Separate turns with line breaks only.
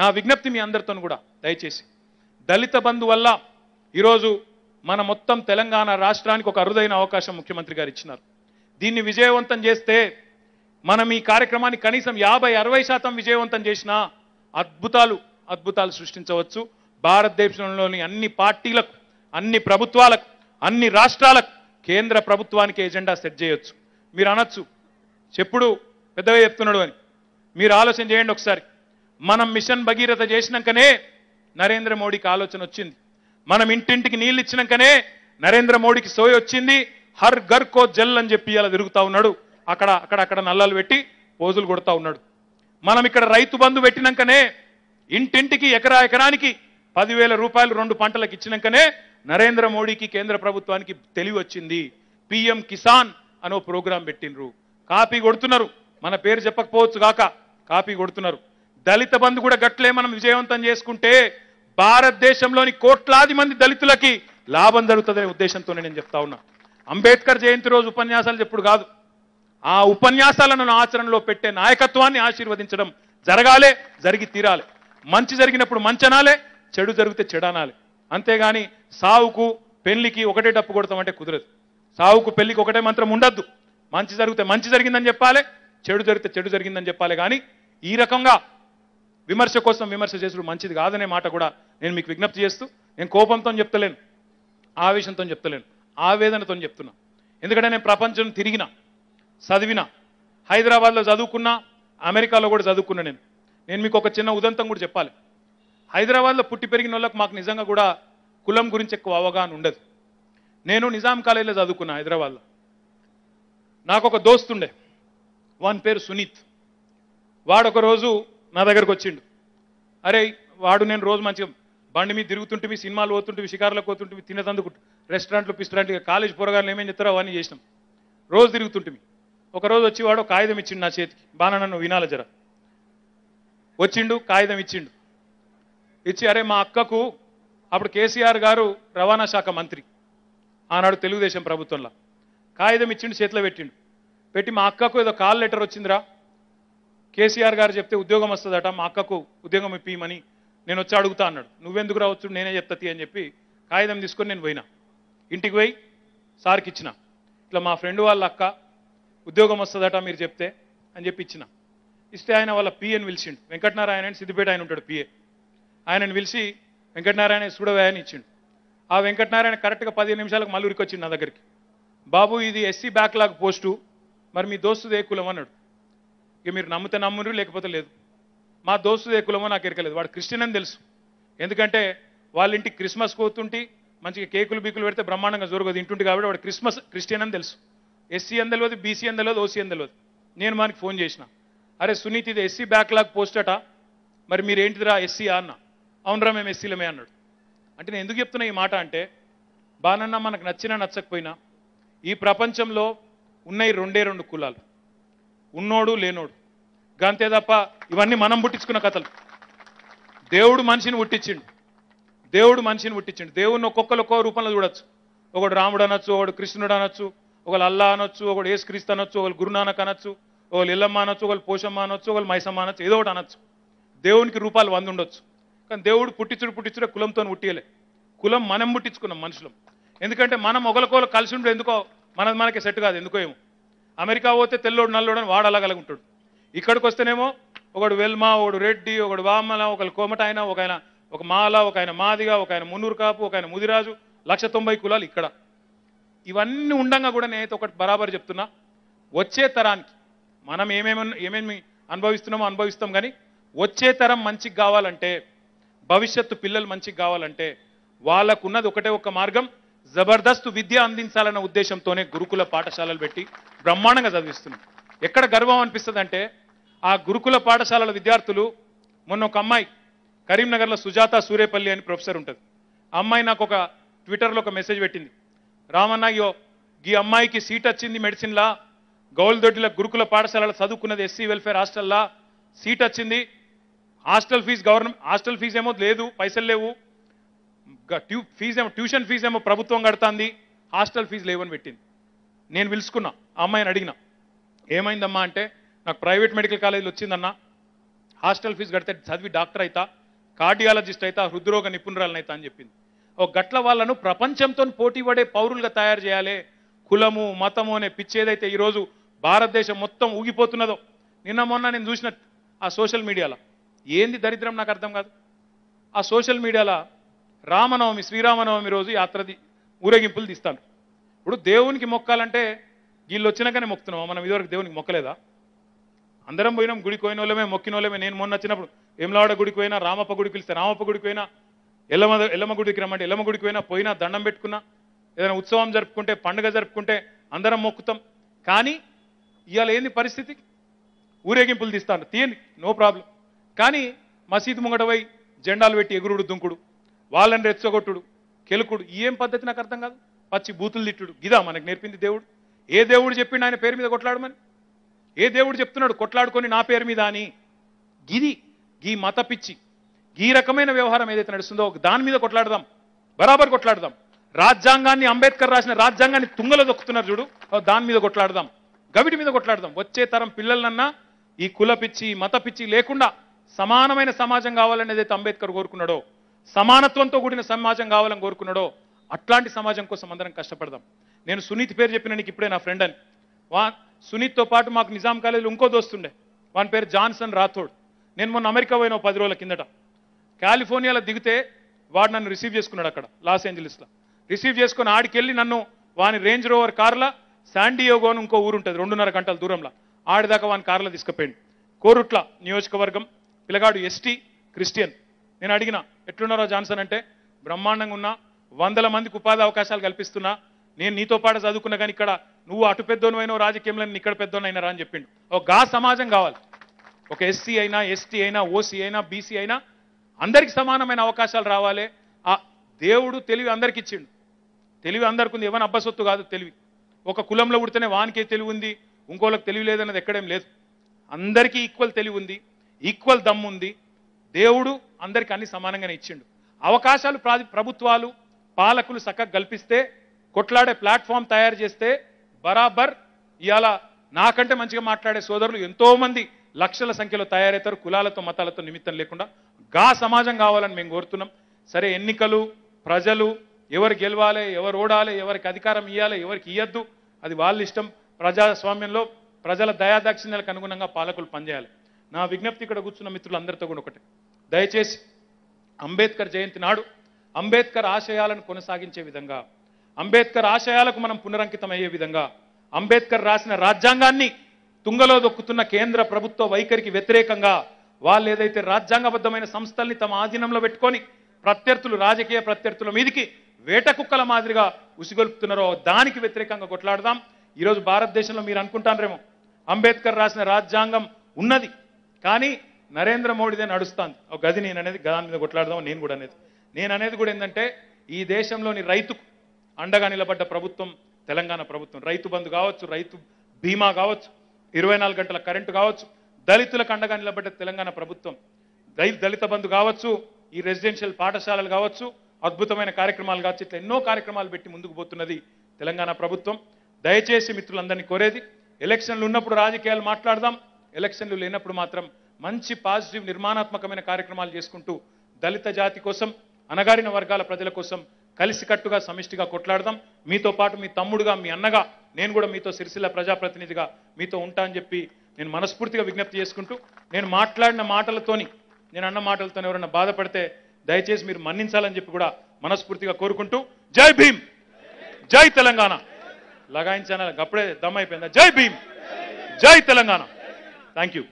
నా విజ్ఞప్తి మీ అందరితో కూడా దయచేసి దళిత బంధు వల్ల ఈరోజు మన మొత్తం తెలంగాణ రాష్ట్రానికి ఒక అరుదైన అవకాశం ముఖ్యమంత్రి గారు ఇచ్చినారు దీన్ని విజయవంతం చేస్తే మనం ఈ కార్యక్రమాన్ని కనీసం యాభై అరవై శాతం విజయవంతం చేసినా అద్భుతాలు అద్భుతాలు సృష్టించవచ్చు భారతదేశంలోని అన్ని పార్టీలకు అన్ని ప్రభుత్వాలకు అన్ని రాష్ట్రాలకు కేంద్ర ప్రభుత్వానికి ఎజెండా సెట్ చేయొచ్చు మీరు అనొచ్చు చెప్పుడు పెద్దగా చెప్తున్నాడు అని మీరు ఆలోచన చేయండి ఒకసారి మనం మిషన్ భగీరథ చేసినాకనే నరేంద్ర మోడీకి ఆలోచన వచ్చింది మనం ఇంటింటికి నీళ్ళు ఇచ్చినాకనే నరేంద్ర మోడీకి సోయ వచ్చింది హర్ గర్ కో జల్ అని చెప్పి అలా తిరుగుతూ ఉన్నాడు అక్కడ అక్కడ అక్కడ నల్లలు పెట్టి పోజులు కొడుతూ ఉన్నాడు మనం ఇక్కడ రైతు బంధు పెట్టినాకనే ఇంటింటికి ఎకరా ఎకరానికి పదివేల రూపాయలు రెండు పంటలకు ఇచ్చినాకనే నరేంద్ర మోడీకి కేంద్ర ప్రభుత్వానికి తెలివి వచ్చింది పిఎం కిసాన్ అనో ప్రోగ్రాం పెట్టినరు కాపీ కొడుతున్నారు మన పేరు చెప్పకపోవచ్చు కాక కాపీ కొడుతున్నారు దళిత బంధు కూడా గట్లే మనం విజయవంతం చేసుకుంటే భారతదేశంలోని కోట్లాది మంది దళితులకి లాభం జరుగుతుందనే ఉద్దేశంతోనే నేను చెప్తా ఉన్నా అంబేద్కర్ జయంతి రోజు ఉపన్యాసాలు చెప్పుడు కాదు ఆ ఉపన్యాసాలను ఆచరణలో పెట్టే నాయకత్వాన్ని ఆశీర్వదించడం జరగాలే జరిగి తీరాలి మంచి జరిగినప్పుడు మంచనాలే చెడు జరిగితే చెడనాలి అంతేగాని సావుకు పెళ్లికి ఒకటే డప్పు కొడతామంటే కుదరదు సావుకు పెళ్లికి ఒకటే మంత్రం ఉండద్దు మంచి జరిగితే మంచి జరిగిందని చెప్పాలి చెడు జరిగితే చెడు జరిగిందని చెప్పాలి కానీ ఈ రకంగా విమర్శ కోసం విమర్శ చేసుడు మంచిది కాదనే మాట కూడా నేను మీకు విజ్ఞప్తి చేస్తూ నేను కోపంతో చెప్తలేను ఆవేశంతో చెప్తలేను ఆవేదనతో చెప్తున్నా ఎందుకంటే నేను ప్రపంచం తిరిగిన చదివిన హైదరాబాద్లో చదువుకున్నా అమెరికాలో కూడా చదువుకున్నా నేను నేను మీకు ఒక చిన్న ఉదంతం కూడా చెప్పాలి హైదరాబాద్లో పుట్టి పెరిగిన వాళ్ళకి మాకు నిజంగా కూడా కులం గురించి ఎక్కువ అవగాహన ఉండదు నేను నిజాం కాలేజీలో చదువుకున్నా హైదరాబాద్లో నాకు ఒక దోస్తుండే వన్ పేరు సునీత్ వాడు ఒకరోజు నా దగ్గరకు వచ్చిండు అరే వాడు నేను రోజు మంచిగా బండి మీద తిరుగుతుంటే సినిమాలు పోతుంటే షికార్లకు పోతుంటే తినదందుకు రెస్టారెంట్లు పిస్టారెంట్లు కాలేజ్ పోరగాళ్ళు ఏమేమి చెప్తారో అవన్నీ చేసినాం రోజు తిరుగుతుంటే ఒకరోజు వచ్చి వాడు కాగితం ఇచ్చిండు నా చేతికి బాగా నన్ను వినాల జర వచ్చిండు కాగితం ఇచ్చిండు ఇచ్చి అరే మా అక్కకు అప్పుడు కేసీఆర్ గారు రవాణా శాఖ మంత్రి ఆనాడు తెలుగుదేశం ప్రభుత్వంలో కాగితం ఇచ్చిండు చేతిలో పెట్టిండు పెట్టి మా అక్కకు ఏదో కాల్ లెటర్ వచ్చిందిరా కేసీఆర్ గారు చెప్తే ఉద్యోగం వస్తుందట మా అక్కకు ఉద్యోగం ఇప్పియమని నేను వచ్చి అడుగుతా అన్నాడు నువ్వెందుకు రావచ్చు నేనే చెప్తాతి అని చెప్పి కాగితం తీసుకొని నేను పోయినా ఇంటికి పోయి సార్కి ఇచ్చిన ఇట్లా మా ఫ్రెండ్ వాళ్ళ అక్క ఉద్యోగం వస్తుందట మీరు చెప్తే అని చెప్పి ఇచ్చిన ఇస్తే ఆయన వాళ్ళ పిఎని పిలిచిండు వెంకటనారాయణ అని సిద్దిపేట ఆయన ఉంటాడు పిఏ ఆయనను పిలిచి వెంకటనారాయణ చూడవేయని ఇచ్చిండు ఆ వెంకటనారాయణ కరెక్ట్గా పదిహేను నిమిషాలకు మళ్ళీ ఉరికొచ్చిండు నా దగ్గరికి బాబు ఇది ఎస్సీ బ్యాక్లాగ్ పోస్టు మరి మీ దోస్తుదే కులం అన్నాడు ఇక మీరు నమ్మితే నమ్మురు లేకపోతే లేదు మా దోస్తుది ఏ కులమో నాకు ఎరకలేదు వాడు క్రిస్టియన్ అని తెలుసు ఎందుకంటే వాళ్ళ ఇంటికి క్రిస్మస్ కోతుంటే మంచిగా కేకులు బీకులు పెడితే బ్రహ్మాండంగా జరుగుతుంది తింటుంటే కాబట్టి వాడు క్రిస్మస్ క్రిస్టియన్ అని తెలుసు ఎస్సీ అని తెలియదు బీసీ అని తెలియదు ఓసీ అని తెలియదు నేను మనకి ఫోన్ చేసిన అరే సునీత్ ఇది ఎస్సీ బ్యాక్లాగ్ పోస్ట్ అట మరి మీరేంటిదిరా ఎస్సీ అన్న అవునరా మేము ఎస్సీలమే అన్నాడు అంటే నేను ఎందుకు చెప్తున్నా ఈ మాట అంటే బానన్న మనకు నచ్చినా నచ్చకపోయినా ఈ ప్రపంచంలో ఉన్నాయి రెండే రెండు కులాలు ఉన్నోడు లేనోడు గంతే తప్ప ఇవన్నీ మనం పుట్టించుకున్న కథలు దేవుడు మనిషిని పుట్టించిండు దేవుడు మనిషిని పుట్టించిండు దేవుడిని ఒక్కొక్కరు ఒక్కో రూపంలో చూడొచ్చు ఒకడు రాముడు అనొచ్చు ఒకడు కృష్ణుడు అనొచ్చు ఒకళ్ళు అల్లా అనొచ్చు ఒకడు ఏసుక్రీస్తు అనొచ్చు ఒకళ్ళు గురునానక్ అనొచ్చు ఒకళ్ళు ఇల్లమ్మ అనొచ్చు ఒకళ్ళు పోషమ్మ అనొచ్చు ఒకళ్ళు మైసమ్మ అనొచ్చు ఏదో ఒకటి అనొచ్చు దేవునికి రూపాలు వంద ఉండొచ్చు కానీ దేవుడు పుట్టించుడు పుట్టించుడే కులంతో పుట్టియలే కులం మనం పుట్టించుకున్నాం మనుషులం ఎందుకంటే మనం ఒకరికొకరు కలిసి ఉండే ఎందుకో మనది మనకి సెట్ కాదు ఎందుకో ఏమో అమెరికా పోతే తెల్లోడు నల్లోడు అని వాడలాగలుగుంటాడు ఇక్కడికి వస్తేనేమో ఒకడు వెల్మా ఒకడు రెడ్డి ఒకడు వామన ఒకళ్ళు కోమట ఆయన ఒక ఆయన ఒక మాల ఒక ఆయన మాదిగా ఒక ఆయన మున్నూరు కాపు ఒక ఆయన ముదిరాజు లక్ష తొంభై కులాలు ఇక్కడ ఇవన్నీ ఉండంగా కూడా నేనైతే ఒకటి బరాబర్ చెప్తున్నా వచ్చే తరానికి మనం ఏమేమి ఏమేమి అనుభవిస్తున్నామో అనుభవిస్తాం కానీ వచ్చే తరం మంచికి కావాలంటే భవిష్యత్తు పిల్లలు మంచికి కావాలంటే వాళ్ళకున్నది ఒకటే ఒక మార్గం జబర్దస్త్ విద్య అందించాలన్న ఉద్దేశంతోనే గురుకుల పాఠశాలలు పెట్టి బ్రహ్మాండంగా చదివిస్తున్నాం ఎక్కడ గర్వం అనిపిస్తుంది అంటే ఆ గురుకుల పాఠశాలల విద్యార్థులు మొన్న ఒక అమ్మాయి కరీంనగర్లో సుజాత సూర్యపల్లి అని ప్రొఫెసర్ ఉంటుంది అమ్మాయి నాకు ఒక ట్విట్టర్లో ఒక మెసేజ్ పెట్టింది రామన్నయ్యో ఈ అమ్మాయికి సీట్ వచ్చింది మెడిసిన్లా గౌల్దొడ్డిలో గురుకుల పాఠశాలలో చదువుకున్నది ఎస్సీ వెల్ఫేర్ హాస్టల్లా సీట్ వచ్చింది hostel fee government hostel fee ఏమో లేదు పైసలు లేవు ట్యూ ఫీజు ఏమో ట్యూషన్ ఫీజు ఏమో ప్రభుత్వం కడుతుంది హాస్టల్ ఫీజు లేవని పెట్టింది నేను పిలుచుకున్నా అమ్మాయిని అడిగిన ఏమైందమ్మా అంటే నాకు ప్రైవేట్ మెడికల్ కాలేజీలు వచ్చిందన్నా హాస్టల్ ఫీజు కడితే చదివి డాక్టర్ అవుతా కార్డియాలజిస్ట్ అవుతా హృద్రోగ నిపుణురాలను అని చెప్పింది ఒక గట్ల వాళ్ళను ప్రపంచంతో పోటీ పడే పౌరులుగా తయారు చేయాలి కులము మతము అనే పిచ్చేదైతే ఈరోజు భారతదేశం మొత్తం ఊగిపోతున్నదో నిన్న మొన్న నేను చూసిన ఆ సోషల్ మీడియాలో ఏంది దరిద్రం నాకు అర్థం కాదు ఆ సోషల్ మీడియాలో రామనవమి శ్రీరామనవమి రోజు యాత్ర ఊరేగింపులు తీస్తాను ఇప్పుడు దేవునికి మొక్కాలంటే వీళ్ళు వచ్చినాకనే మొక్తున్నాం మనం ఇదివరకు దేవునికి మొక్కలేదా అందరం పోయినాం గుడికి పోయిన వాళ్ళమే మొక్కిన వాళ్ళమే నేను మొన్న వచ్చినప్పుడు ఏమలాడ గుడికి పోయినా రామప్ప గుడికి పిలిస్తే రామప్ప గుడికి పోయినా ఎల్లమ ఎల్లమ్మ గుడికి రమ్మంటే ఎల్లమ్మ గుడికి పోయినా పోయినా దండం పెట్టుకున్నా ఏదైనా ఉత్సవం జరుపుకుంటే పండుగ జరుపుకుంటే అందరం మొక్కుతాం కానీ ఇవాళ ఏంది పరిస్థితి ఊరేగింపులు తీస్తాను తీయండి నో ప్రాబ్లం కానీ మసీదు ముంగట జెండాలు పెట్టి ఎగురుడు దుంకుడు వాళ్ళని రెచ్చగొట్టుడు కెలుకుడు ఏం పద్ధతి నాకు అర్థం కాదు పచ్చి బూతులు తిట్టుడు గిదా మనకు నేర్పింది దేవుడు ఏ దేవుడు చెప్పిండు ఆయన పేరు మీద కొట్లాడమని ఏ దేవుడు చెప్తున్నాడు కొట్లాడుకొని నా పేరు మీద అని గిది గీ మత పిచ్చి ఈ రకమైన వ్యవహారం ఏదైతే నడుస్తుందో దాని మీద కొట్లాడదాం బరాబర్ కొట్లాడదాం రాజ్యాంగాన్ని అంబేద్కర్ రాసిన రాజ్యాంగాన్ని తుంగలో దొక్కుతున్నారు చూడు దాని మీద కొట్లాడదాం గవిటి మీద కొట్లాడదాం వచ్చే తరం పిల్లలన్నా ఈ కుల పిచ్చి మత పిచ్చి లేకుండా సమానమైన సమాజం ఏదైతే అంబేద్కర్ కోరుకున్నాడో సమానత్వంతో కూడిన సమాజం కావాలని కోరుకున్నాడో అట్లాంటి సమాజం కోసం అందరం కష్టపడదాం నేను సునీత్ పేరు చెప్పిన నీకు ఇప్పుడే నా ఫ్రెండ్ అని వా సునీత్తో పాటు మాకు నిజాం కాలేజీలో ఇంకో దోస్తుండే వాని పేరు జాన్సన్ రాథోడ్ నేను మొన్న అమెరికా పోయిన పది రోజుల కిందట కాలిఫోర్నియాలో దిగితే వాడు నన్ను రిసీవ్ చేసుకున్నాడు అక్కడ లాస్ ఏంజలీస్లో రిసీవ్ చేసుకుని ఆడికెళ్ళి నన్ను వాని రేంజ్ రోవర్ కార్ల శాండియోగో అని ఇంకో ఊరు ఉంటుంది రెండున్నర గంటల దూరంలో ఆడిదాకా వాని కార్లో తీసుకుపోయింది కోరుట్ల నియోజకవర్గం పిల్లగాడు ఎస్టీ క్రిస్టియన్ నేను అడిగిన ఎట్లున్నారో జాన్సన్ అంటే బ్రహ్మాండంగా ఉన్నా వందల మందికి ఉపాధి అవకాశాలు కల్పిస్తున్నా నేను నీతో పాటు చదువుకున్నా కానీ ఇక్కడ నువ్వు అటు పెద్దోనైనా రాజకీయంలో నేను ఇక్కడ పెద్దోనైనా రా అని చెప్పిండు ఒక గా సమాజం కావాలి ఒక ఎస్సీ అయినా ఎస్టీ అయినా ఓసీ అయినా బీసీ అయినా అందరికి సమానమైన అవకాశాలు రావాలి ఆ దేవుడు తెలివి అందరికి ఇచ్చిండు తెలివి అందరికి ఉంది ఏమైనా అబ్బసొత్తు కాదు తెలివి ఒక కులంలో ఉడితేనే వానికే తెలివి ఉంది ఇంకోళ్ళకి తెలివి లేదన్నది ఎక్కడేం లేదు అందరికీ ఈక్వల్ తెలివి ఉంది ఈక్వల్ దమ్ ఉంది దేవుడు అందరికి అన్ని సమానంగానే ఇచ్చిండు అవకాశాలు ప్రభుత్వాలు పాలకులు సక్క కల్పిస్తే కొట్లాడే ప్లాట్ఫామ్ తయారు చేస్తే బరాబర్ ఇవాళ నాకంటే మంచిగా మాట్లాడే సోదరులు ఎంతోమంది లక్షల సంఖ్యలో తయారవుతారు కులాలతో మతాలతో నిమిత్తం లేకుండా గా సమాజం కావాలని మేము కోరుతున్నాం సరే ఎన్నికలు ప్రజలు ఎవరు గెలవాలి ఎవరు ఓడాలి ఎవరికి అధికారం ఇవ్వాలి ఎవరికి ఇవ్వద్దు అది వాళ్ళ ఇష్టం ప్రజాస్వామ్యంలో ప్రజల దయాదాక్షిణ్యాలకు అనుగుణంగా పాలకులు పనిచేయాలి నా విజ్ఞప్తి ఇక్కడ కూర్చున్న మిత్రులందరితో కూడా ఒకటే దయచేసి అంబేద్కర్ జయంతి నాడు అంబేద్కర్ ఆశయాలను కొనసాగించే విధంగా అంబేద్కర్ ఆశయాలకు మనం పునరంకితమయ్యే విధంగా అంబేద్కర్ రాసిన రాజ్యాంగాన్ని తుంగలో దొక్కుతున్న కేంద్ర ప్రభుత్వ వైఖరికి వ్యతిరేకంగా వాళ్ళు ఏదైతే రాజ్యాంగబద్ధమైన సంస్థల్ని తమ ఆధీనంలో పెట్టుకొని ప్రత్యర్థులు రాజకీయ ప్రత్యర్థుల మీదికి వేట కుక్కల మాదిరిగా ఉసిగొలుపుతున్నారో దానికి వ్యతిరేకంగా కొట్లాడదాం ఈరోజు భారతదేశంలో మీరు అనుకుంటారేమో అంబేద్కర్ రాసిన రాజ్యాంగం ఉన్నది కానీ నరేంద్ర మోడీదే నడుస్తాను ఒక గది నేను అనేది గదాని మీద కొట్లాడదాం నేను కూడా అనేది నేను అనేది కూడా ఏంటంటే ఈ దేశంలోని రైతుకు అండగా నిలబడ్డ ప్రభుత్వం తెలంగాణ ప్రభుత్వం రైతు బంధు కావచ్చు రైతు బీమా కావచ్చు ఇరవై గంటల కరెంటు కావచ్చు దళితులకు అండగా నిలబడ్డ తెలంగాణ ప్రభుత్వం దళిత బంధు కావచ్చు ఈ రెసిడెన్షియల్ పాఠశాలలు కావచ్చు అద్భుతమైన కార్యక్రమాలు కావచ్చు ఇట్లా ఎన్నో కార్యక్రమాలు పెట్టి ముందుకు పోతున్నది తెలంగాణ ప్రభుత్వం దయచేసి మిత్రులందరినీ కోరేది ఎలక్షన్లు ఉన్నప్పుడు రాజకీయాలు మాట్లాడదాం ఎలక్షన్లు లేనప్పుడు మాత్రం మంచి పాజిటివ్ నిర్మాణాత్మకమైన కార్యక్రమాలు చేసుకుంటూ దళిత జాతి కోసం అనగారిన వర్గాల ప్రజల కోసం కలిసికట్టుగా సమిష్టిగా కొట్లాడదాం మీతో పాటు మీ తమ్ముడుగా మీ అన్నగా నేను కూడా మీతో సిరిసిల్ల ప్రజాప్రతినిధిగా మీతో ఉంటా అని చెప్పి నేను మనస్ఫూర్తిగా విజ్ఞప్తి చేసుకుంటూ నేను మాట్లాడిన మాటలతోని నేను అన్న మాటలతో ఎవరైనా బాధపడితే దయచేసి మీరు మన్నించాలని చెప్పి కూడా మనస్ఫూర్తిగా కోరుకుంటూ జై భీమ్ జై తెలంగాణ లగాయించాన అప్పుడే దమ్ అయిపోయిందా జై భీమ్ జై తెలంగాణ థ్యాంక్ యూ